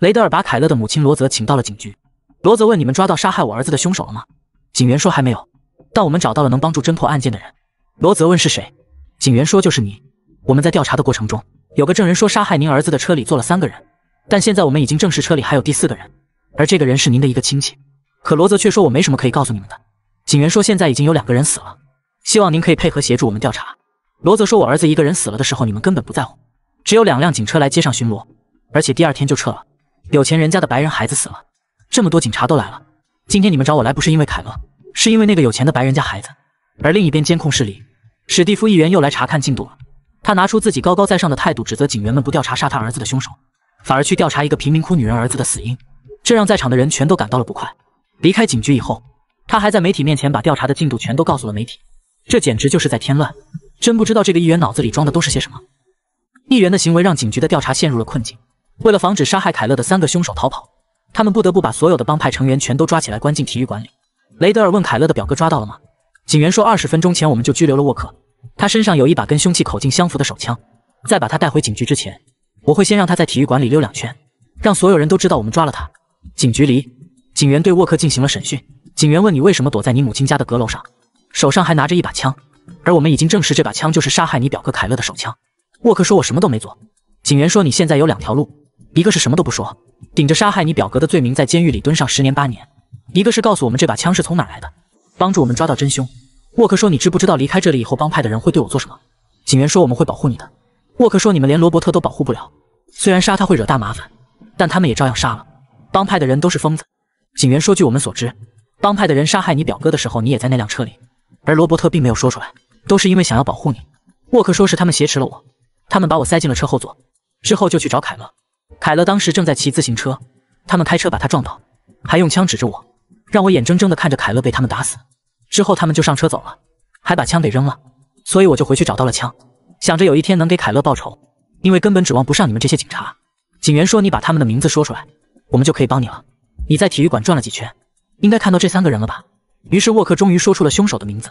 雷德尔把凯勒的母亲罗泽请到了警局。罗泽问：“你们抓到杀害我儿子的凶手了吗？”警员说：“还没有，但我们找到了能帮助侦破案件的人。”罗泽问：“是谁？”警员说：“就是你。我们在调查的过程中，有个证人说杀害您儿子的车里坐了三个人，但现在我们已经证实车里还有第四个人，而这个人是您的一个亲戚。”可罗泽却说：“我没什么可以告诉你们的。”警员说：“现在已经有两个人死了，希望您可以配合协助我们调查。”罗泽说：“我儿子一个人死了的时候，你们根本不在乎，只有两辆警车来街上巡逻，而且第二天就撤了。”有钱人家的白人孩子死了，这么多警察都来了。今天你们找我来不是因为凯勒，是因为那个有钱的白人家孩子。而另一边监控室里，史蒂夫议员又来查看进度了。他拿出自己高高在上的态度，指责警员们不调查杀他儿子的凶手，反而去调查一个贫民窟女人儿子的死因，这让在场的人全都感到了不快。离开警局以后，他还在媒体面前把调查的进度全都告诉了媒体，这简直就是在添乱。真不知道这个议员脑子里装的都是些什么。议员的行为让警局的调查陷入了困境。为了防止杀害凯勒的三个凶手逃跑，他们不得不把所有的帮派成员全都抓起来关进体育馆里。雷德尔问凯勒的表哥抓到了吗？警员说：“二十分钟前我们就拘留了沃克，他身上有一把跟凶器口径相符的手枪。在把他带回警局之前，我会先让他在体育馆里溜两圈，让所有人都知道我们抓了他。”警局里，警员对沃克进行了审讯。警员问：“你为什么躲在你母亲家的阁楼上，手上还拿着一把枪？而我们已经证实这把枪就是杀害你表哥凯勒的手枪。”沃克说：“我什么都没做。”警员说：“你现在有两条路。”一个是什么都不说，顶着杀害你表哥的罪名在监狱里蹲上十年八年；一个是告诉我们这把枪是从哪来的，帮助我们抓到真凶。沃克说：“你知不知道离开这里以后，帮派的人会对我做什么？”警员说：“我们会保护你的。”沃克说：“你们连罗伯特都保护不了。虽然杀他会惹大麻烦，但他们也照样杀了。帮派的人都是疯子。”警员说：“据我们所知，帮派的人杀害你表哥的时候，你也在那辆车里，而罗伯特并没有说出来，都是因为想要保护你。”沃克说：“是他们挟持了我，他们把我塞进了车后座，之后就去找凯勒。”凯勒当时正在骑自行车，他们开车把他撞倒，还用枪指着我，让我眼睁睁的看着凯勒被他们打死。之后他们就上车走了，还把枪给扔了。所以我就回去找到了枪，想着有一天能给凯勒报仇。因为根本指望不上你们这些警察。警员说：“你把他们的名字说出来，我们就可以帮你了。”你在体育馆转了几圈，应该看到这三个人了吧？于是沃克终于说出了凶手的名字，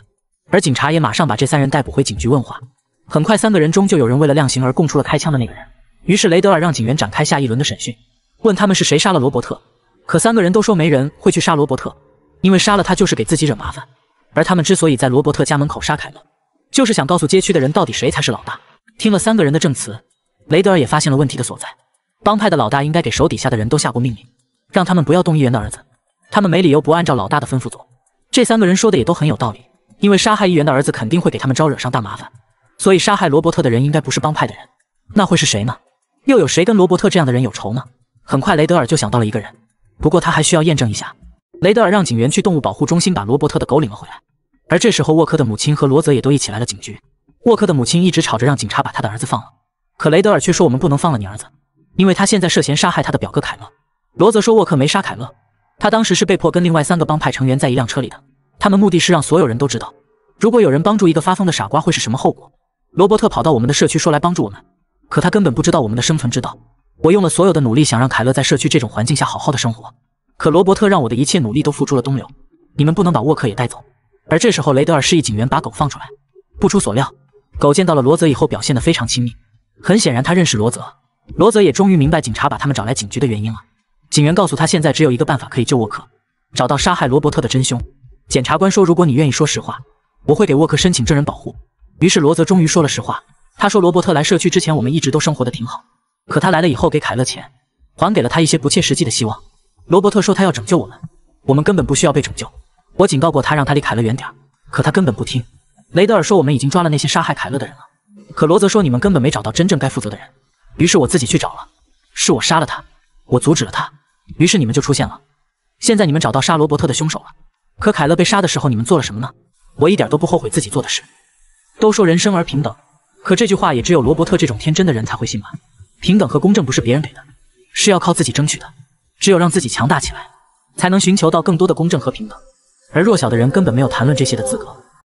而警察也马上把这三人逮捕回警局问话。很快，三个人中就有人为了量刑而供出了开枪的那个人。于是雷德尔让警员展开下一轮的审讯，问他们是谁杀了罗伯特。可三个人都说没人会去杀罗伯特，因为杀了他就是给自己惹麻烦。而他们之所以在罗伯特家门口杀凯文，就是想告诉街区的人到底谁才是老大。听了三个人的证词，雷德尔也发现了问题的所在：帮派的老大应该给手底下的人都下过命令，让他们不要动议员的儿子。他们没理由不按照老大的吩咐做。这三个人说的也都很有道理，因为杀害议员的儿子肯定会给他们招惹上大麻烦，所以杀害罗伯特的人应该不是帮派的人。那会是谁呢？又有谁跟罗伯特这样的人有仇呢？很快，雷德尔就想到了一个人，不过他还需要验证一下。雷德尔让警员去动物保护中心把罗伯特的狗领了回来，而这时候沃克的母亲和罗泽也都一起来了警局。沃克的母亲一直吵着让警察把他的儿子放了，可雷德尔却说：“我们不能放了你儿子，因为他现在涉嫌杀害他的表哥凯勒。”罗泽说：“沃克没杀凯勒，他当时是被迫跟另外三个帮派成员在一辆车里的，他们目的是让所有人都知道，如果有人帮助一个发疯的傻瓜会是什么后果。”罗伯特跑到我们的社区说：“来帮助我们。”可他根本不知道我们的生存之道。我用了所有的努力，想让凯勒在社区这种环境下好好的生活。可罗伯特让我的一切努力都付诸了东流。你们不能把沃克也带走。而这时候，雷德尔示意警员把狗放出来。不出所料，狗见到了罗泽以后，表现得非常亲密。很显然，他认识罗泽。罗泽也终于明白警察把他们找来警局的原因了。警员告诉他，现在只有一个办法可以救沃克，找到杀害罗伯特的真凶。检察官说，如果你愿意说实话，我会给沃克申请证人保护。于是，罗泽终于说了实话。他说：“罗伯特来社区之前，我们一直都生活的挺好。可他来了以后，给凯勒钱，还给了他一些不切实际的希望。”罗伯特说：“他要拯救我们，我们根本不需要被拯救。”我警告过他，让他离凯勒远点可他根本不听。雷德尔说：“我们已经抓了那些杀害凯勒的人了。”可罗泽说：“你们根本没找到真正该负责的人。”于是我自己去找了，是我杀了他，我阻止了他，于是你们就出现了。现在你们找到杀罗伯特的凶手了。可凯勒被杀的时候，你们做了什么呢？我一点都不后悔自己做的事。都说人生而平等。可这句话也只有罗伯特这种天真的人才会信吧？平等和公正不是别人给的，是要靠自己争取的。只有让自己强大起来，才能寻求到更多的公正和平等。而弱小的人根本没有谈论这些的资格。